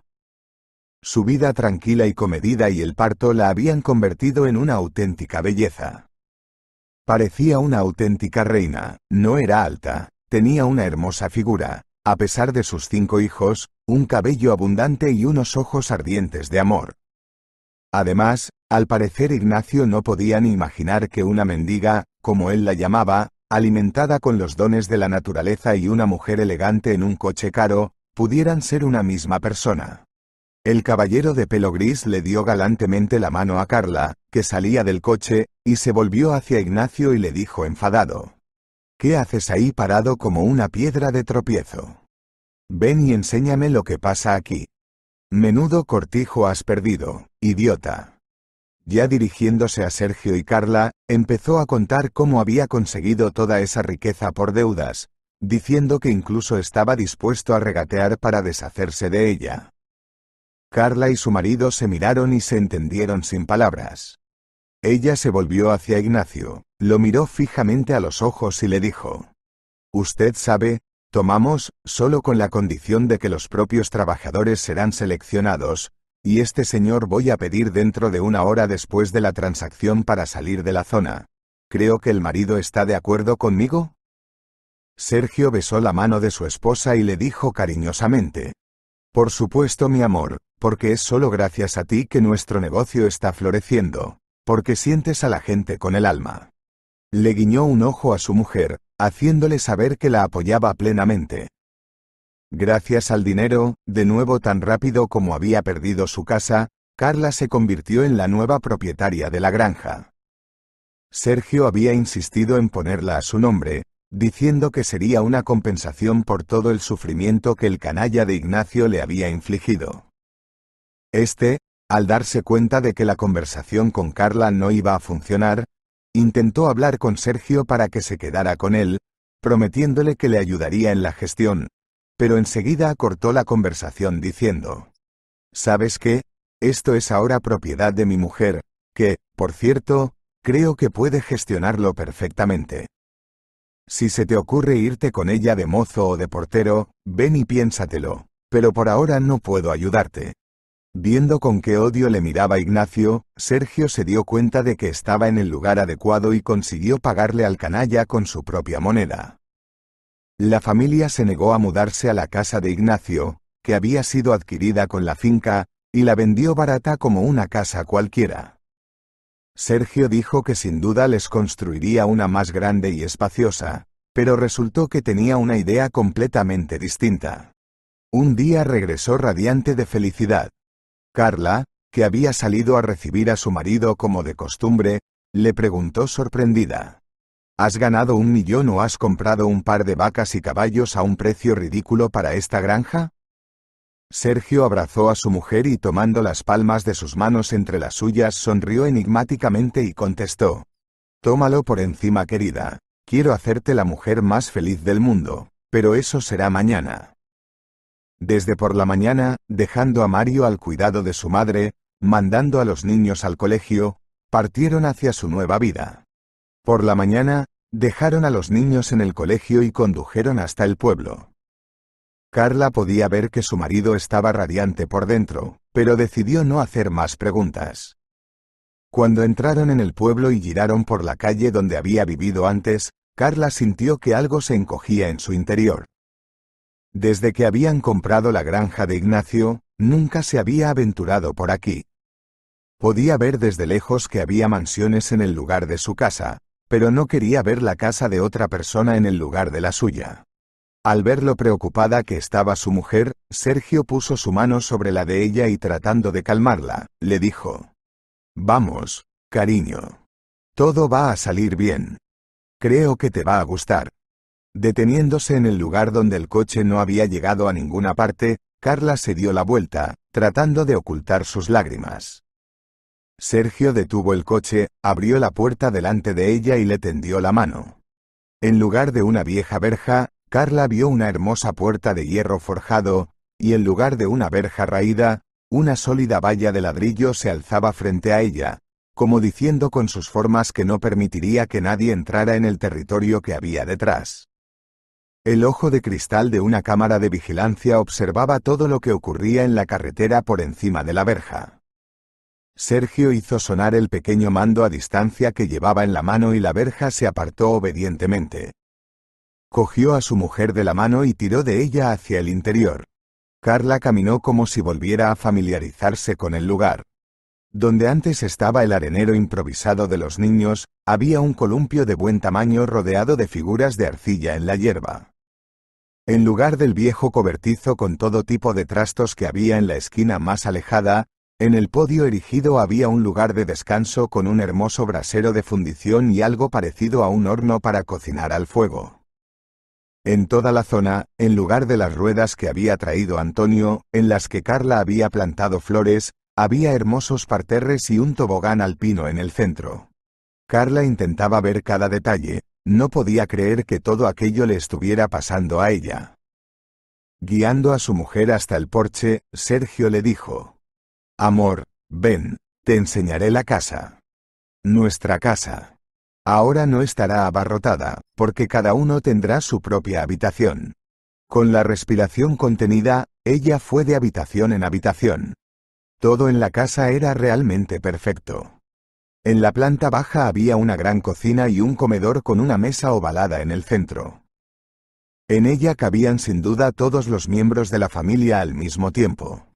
Su vida tranquila y comedida y el parto la habían convertido en una auténtica belleza. Parecía una auténtica reina, no era alta, tenía una hermosa figura, a pesar de sus cinco hijos, un cabello abundante y unos ojos ardientes de amor. Además, al parecer Ignacio no podía ni imaginar que una mendiga, como él la llamaba, alimentada con los dones de la naturaleza y una mujer elegante en un coche caro, pudieran ser una misma persona. El caballero de pelo gris le dio galantemente la mano a Carla, que salía del coche, y se volvió hacia Ignacio y le dijo enfadado. ¿Qué haces ahí parado como una piedra de tropiezo? Ven y enséñame lo que pasa aquí. Menudo cortijo has perdido, idiota. Ya dirigiéndose a Sergio y Carla, empezó a contar cómo había conseguido toda esa riqueza por deudas, diciendo que incluso estaba dispuesto a regatear para deshacerse de ella. Carla y su marido se miraron y se entendieron sin palabras. Ella se volvió hacia Ignacio, lo miró fijamente a los ojos y le dijo. Usted sabe, tomamos, solo con la condición de que los propios trabajadores serán seleccionados, y este señor voy a pedir dentro de una hora después de la transacción para salir de la zona. Creo que el marido está de acuerdo conmigo. Sergio besó la mano de su esposa y le dijo cariñosamente, por supuesto mi amor, porque es solo gracias a ti que nuestro negocio está floreciendo, porque sientes a la gente con el alma. Le guiñó un ojo a su mujer, haciéndole saber que la apoyaba plenamente. Gracias al dinero, de nuevo tan rápido como había perdido su casa, Carla se convirtió en la nueva propietaria de la granja. Sergio había insistido en ponerla a su nombre, diciendo que sería una compensación por todo el sufrimiento que el canalla de Ignacio le había infligido. Este, al darse cuenta de que la conversación con Carla no iba a funcionar, intentó hablar con Sergio para que se quedara con él, prometiéndole que le ayudaría en la gestión, pero enseguida acortó la conversación diciendo, ¿Sabes qué? Esto es ahora propiedad de mi mujer, que, por cierto, creo que puede gestionarlo perfectamente. Si se te ocurre irte con ella de mozo o de portero, ven y piénsatelo, pero por ahora no puedo ayudarte. Viendo con qué odio le miraba Ignacio, Sergio se dio cuenta de que estaba en el lugar adecuado y consiguió pagarle al canalla con su propia moneda. La familia se negó a mudarse a la casa de Ignacio, que había sido adquirida con la finca, y la vendió barata como una casa cualquiera. Sergio dijo que sin duda les construiría una más grande y espaciosa, pero resultó que tenía una idea completamente distinta. Un día regresó radiante de felicidad. Carla, que había salido a recibir a su marido como de costumbre, le preguntó sorprendida. ¿Has ganado un millón o has comprado un par de vacas y caballos a un precio ridículo para esta granja? Sergio abrazó a su mujer y tomando las palmas de sus manos entre las suyas sonrió enigmáticamente y contestó. Tómalo por encima querida. Quiero hacerte la mujer más feliz del mundo, pero eso será mañana. Desde por la mañana, dejando a Mario al cuidado de su madre, mandando a los niños al colegio, partieron hacia su nueva vida. Por la mañana, dejaron a los niños en el colegio y condujeron hasta el pueblo. Carla podía ver que su marido estaba radiante por dentro, pero decidió no hacer más preguntas. Cuando entraron en el pueblo y giraron por la calle donde había vivido antes, Carla sintió que algo se encogía en su interior. Desde que habían comprado la granja de Ignacio, nunca se había aventurado por aquí. Podía ver desde lejos que había mansiones en el lugar de su casa, pero no quería ver la casa de otra persona en el lugar de la suya. Al ver lo preocupada que estaba su mujer, Sergio puso su mano sobre la de ella y tratando de calmarla, le dijo. Vamos, cariño. Todo va a salir bien. Creo que te va a gustar. Deteniéndose en el lugar donde el coche no había llegado a ninguna parte, Carla se dio la vuelta, tratando de ocultar sus lágrimas. Sergio detuvo el coche, abrió la puerta delante de ella y le tendió la mano. En lugar de una vieja verja, Carla vio una hermosa puerta de hierro forjado, y en lugar de una verja raída, una sólida valla de ladrillo se alzaba frente a ella, como diciendo con sus formas que no permitiría que nadie entrara en el territorio que había detrás. El ojo de cristal de una cámara de vigilancia observaba todo lo que ocurría en la carretera por encima de la verja. Sergio hizo sonar el pequeño mando a distancia que llevaba en la mano y la verja se apartó obedientemente. Cogió a su mujer de la mano y tiró de ella hacia el interior. Carla caminó como si volviera a familiarizarse con el lugar. Donde antes estaba el arenero improvisado de los niños, había un columpio de buen tamaño rodeado de figuras de arcilla en la hierba. En lugar del viejo cobertizo con todo tipo de trastos que había en la esquina más alejada, en el podio erigido había un lugar de descanso con un hermoso brasero de fundición y algo parecido a un horno para cocinar al fuego en toda la zona, en lugar de las ruedas que había traído Antonio, en las que Carla había plantado flores, había hermosos parterres y un tobogán alpino en el centro. Carla intentaba ver cada detalle, no podía creer que todo aquello le estuviera pasando a ella. Guiando a su mujer hasta el porche, Sergio le dijo. Amor, ven, te enseñaré la casa. Nuestra casa. Ahora no estará abarrotada, porque cada uno tendrá su propia habitación. Con la respiración contenida, ella fue de habitación en habitación. Todo en la casa era realmente perfecto. En la planta baja había una gran cocina y un comedor con una mesa ovalada en el centro. En ella cabían sin duda todos los miembros de la familia al mismo tiempo.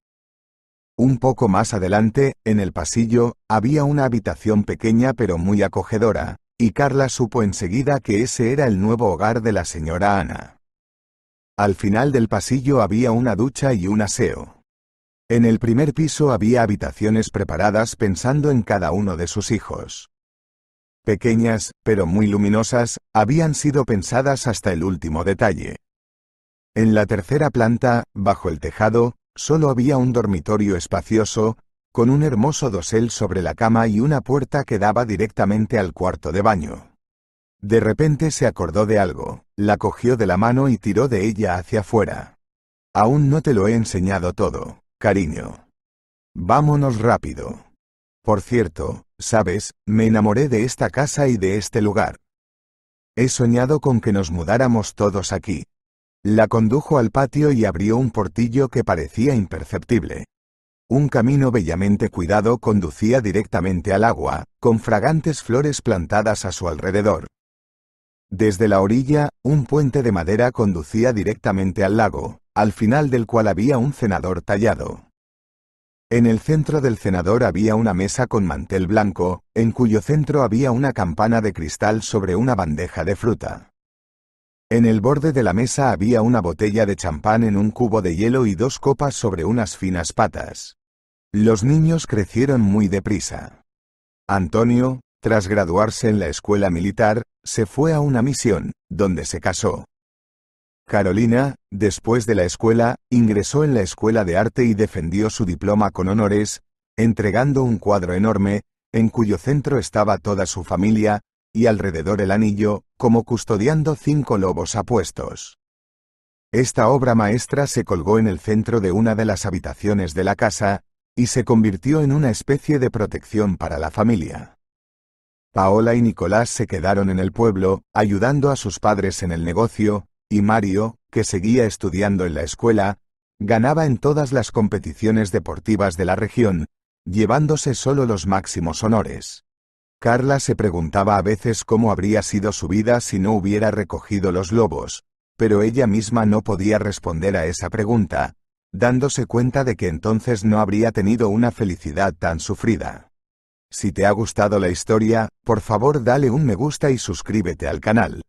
Un poco más adelante, en el pasillo, había una habitación pequeña pero muy acogedora, y Carla supo enseguida que ese era el nuevo hogar de la señora Ana. Al final del pasillo había una ducha y un aseo. En el primer piso había habitaciones preparadas pensando en cada uno de sus hijos. Pequeñas, pero muy luminosas, habían sido pensadas hasta el último detalle. En la tercera planta, bajo el tejado, solo había un dormitorio espacioso, con un hermoso dosel sobre la cama y una puerta que daba directamente al cuarto de baño. De repente se acordó de algo, la cogió de la mano y tiró de ella hacia afuera. Aún no te lo he enseñado todo, cariño. Vámonos rápido. Por cierto, sabes, me enamoré de esta casa y de este lugar. He soñado con que nos mudáramos todos aquí. La condujo al patio y abrió un portillo que parecía imperceptible. Un camino bellamente cuidado conducía directamente al agua, con fragantes flores plantadas a su alrededor. Desde la orilla, un puente de madera conducía directamente al lago, al final del cual había un cenador tallado. En el centro del cenador había una mesa con mantel blanco, en cuyo centro había una campana de cristal sobre una bandeja de fruta. En el borde de la mesa había una botella de champán en un cubo de hielo y dos copas sobre unas finas patas. Los niños crecieron muy deprisa. Antonio, tras graduarse en la escuela militar, se fue a una misión, donde se casó. Carolina, después de la escuela, ingresó en la escuela de arte y defendió su diploma con honores, entregando un cuadro enorme, en cuyo centro estaba toda su familia, y alrededor el anillo, como custodiando cinco lobos apuestos. Esta obra maestra se colgó en el centro de una de las habitaciones de la casa, y se convirtió en una especie de protección para la familia. Paola y Nicolás se quedaron en el pueblo, ayudando a sus padres en el negocio, y Mario, que seguía estudiando en la escuela, ganaba en todas las competiciones deportivas de la región, llevándose solo los máximos honores. Carla se preguntaba a veces cómo habría sido su vida si no hubiera recogido los lobos, pero ella misma no podía responder a esa pregunta, dándose cuenta de que entonces no habría tenido una felicidad tan sufrida. Si te ha gustado la historia, por favor dale un me gusta y suscríbete al canal.